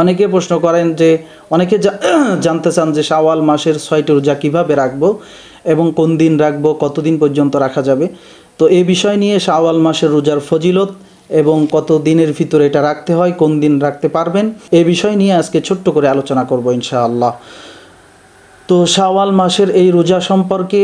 অনেকে প্রশ্ন করেন যে অনেকে জানতে চান যে শাওয়াল মাসের ছয়টি রোজা কীভাবে রাখবো এবং কোন দিন রাখবো কতদিন পর্যন্ত রাখা যাবে তো এই বিষয় নিয়ে শাওয়াল মাসের রোজার ফজিলত এবং কত দিনের ভিতরে এটা রাখতে হয় কোন দিন রাখতে পারবেন এ বিষয় নিয়ে আজকে ছোট্ট করে আলোচনা করব ইনশাআল্লাহ তো শাওয়াল মাসের এই রোজা সম্পর্কে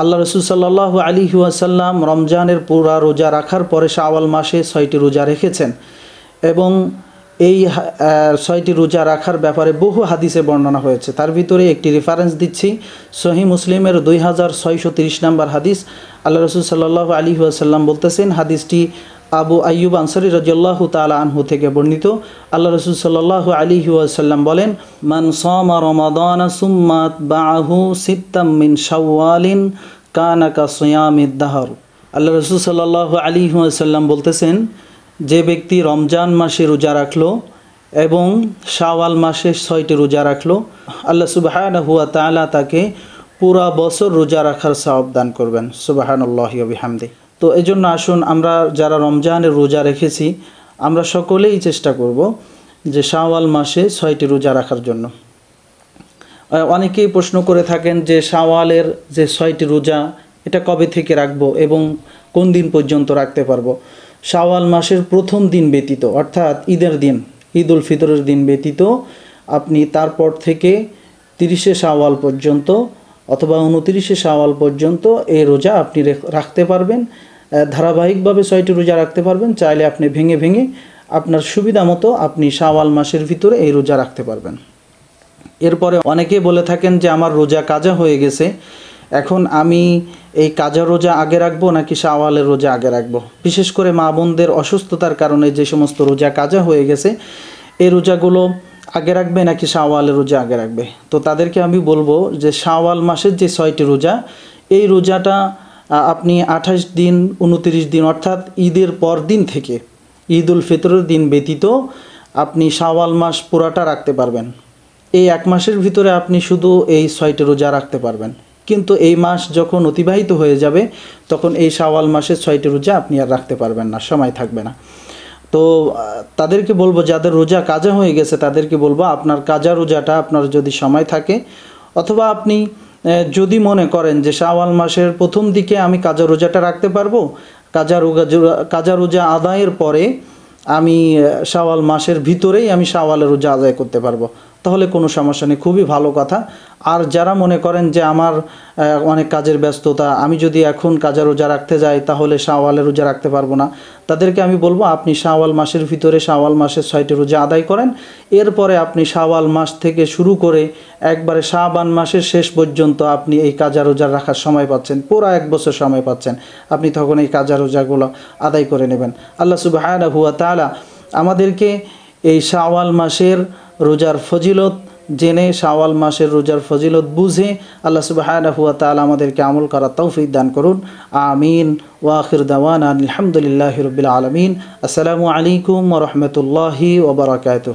আল্লাহ রসুল সাল্লাহ আলী ওয়াসাল্লাম রমজানের পুরা রোজা রাখার পরে শাওয়াল মাসে ছয়টি রোজা রেখেছেন এবং এই ছয়টি রোজা রাখার ব্যাপারে বহু হাদিসে বর্ণনা হয়েছে তার ভিতরে একটি রেফারেন্স দিচ্ছি সহি মুসলিমের দুই হাজার ছয়শো তিরিশ নম্বর হাদিস আল্লাহ রসুল সাল্লাহ আলী আসাল্লাম বলতেছেন হাদিসটি আবু আয়ুব আনসারি রজল্লাহ তালা আনহু থেকে বর্ণিত আল্লাহ রসুল সাল্লাহ আলী আসাল্লাম বলেন মান সমা সুম্মাত বাহু সিত্তাম শাওয়ালিন কানাকা সোয়ামিদ আল্লাহ রসুল সাল্লাহ আলী আসাল্লাম বলতেছেন যে ব্যক্তি রমজান মাসে রোজা রাখলো এবং শাওয়াল মাসে ছয়টি রোজা রাখলো আল্লাহ সুবাহান হুয়া তালা তাকে পুরা বছর রোজা রাখার সাহব দান করবেন সুবাহান আল্লাহ হামদে তো এই জন্য আসুন আমরা যারা রমজানের রোজা রেখেছি আমরা সকলেই চেষ্টা করব যে শাওয়াল মাসে ছয়টি রোজা রাখার জন্য অনেকেই প্রশ্ন করে থাকেন যে শাওয়ালের যে ছয়টি রোজা এটা কবে থেকে রাখবো এবং কোন দিন পর্যন্ত রাখতে পারবো শাওয়াল মাসের প্রথম দিন ব্যতীত অর্থাৎ ঈদের দিন ঈদ উল ফিতরের দিন ব্যতীত আপনি তারপর থেকে তিরিশে শাওয়াল পর্যন্ত অথবা উনতিরিশে শাওয়াল পর্যন্ত এই রোজা আপনি রাখতে পারবেন ধারাবাহিকভাবে ছয়টি রোজা রাখতে পারবেন চাইলে আপনি ভেঙে ভেঙে আপনার সুবিধা মতো আপনি শাওয়াল মাসের ভিতরে এই রোজা রাখতে পারবেন এরপরে অনেকে বলে থাকেন যে আমার রোজা কাজা হয়ে গেছে এখন আমি এই কাজা রোজা আগে রাখবো নাকি শাওয়ালের রোজা আগে রাখবো বিশেষ করে মা বোনদের অসুস্থতার কারণে যে সমস্ত রোজা কাজা হয়ে গেছে এই রোজাগুলো আগে রাখবে নাকি শাওয়ালের রোজা আগে রাখবে তো তাদেরকে আমি বলবো যে শাওয়াল মাসের যে ছয়টি রোজা এই রোজাটা আপনি আঠাশ দিন উনতিরিশ দিন অর্থাৎ ঈদের পর দিন থেকে ঈদ উল ফিতরের দিন ব্যতীত আপনি শাওয়াল মাস পুরাটা রাখতে পারবেন এই এক মাসের ভিতরে আপনি শুধু এই ছয়টি রোজা রাখতে পারবেন কিন্তু এই মাস যখন অতিবাহিত হয়ে যাবে তখন এই সাওয়াল মাসের ছয়টি রোজা আপনি আর রাখতে পারবেন না সময় থাকবে না তো তাদেরকে বলবো যাদের রোজা কাজা হয়ে গেছে তাদেরকে বলবো আপনার কাজা রোজাটা আপনার যদি সময় থাকে অথবা আপনি যদি মনে করেন যে শাওয়াল মাসের প্রথম দিকে আমি কাজা রোজাটা রাখতে পারবো কাজা রোজা কাজা রোজা আদায়ের পরে আমি শাওয়াল মাসের ভিতরেই আমি শাওয়ালের রোজা আদায় করতে পারবো তাহলে কোনো সমস্যা নেই খুবই ভালো কথা আর যারা মনে করেন যে আমার অনেক কাজের ব্যস্ততা আমি যদি এখন কাজের রোজা রাখতে যাই তাহলে শাওয়ালের রোজা রাখতে পারবো না তাদেরকে আমি বলবো আপনি শাওয়াল মাসের ভিতরে শাওয়াল মাসের ছয়টি রোজা আদায় করেন এরপরে আপনি শাওয়াল মাস থেকে শুরু করে একবারে শাহবান মাসের শেষ পর্যন্ত আপনি এই কাজা রোজা রাখার সময় পাচ্ছেন পুরো এক বছর সময় পাচ্ছেন আপনি তখন এই কাজা রোজাগুলো আদায় করে নেবেন আল্লাহ সুবাহ হুয়া তালা আমাদেরকে এই শাওয়াল মাসের রোজার ফজিলত জেনে শাওয়াল মাসের রোজার ফজিলত বুঝে আল্লাহ সুবাহ হুয়া তালা আমাদেরকে আমল করা তৌফিক দান করুন আমিন ওয়াখির দাওয়ান আলহামদুলিল্লাহ রবিল আলমিন আসসালামু আলাইকুম রহমতুল্লাহি ওবরাকাত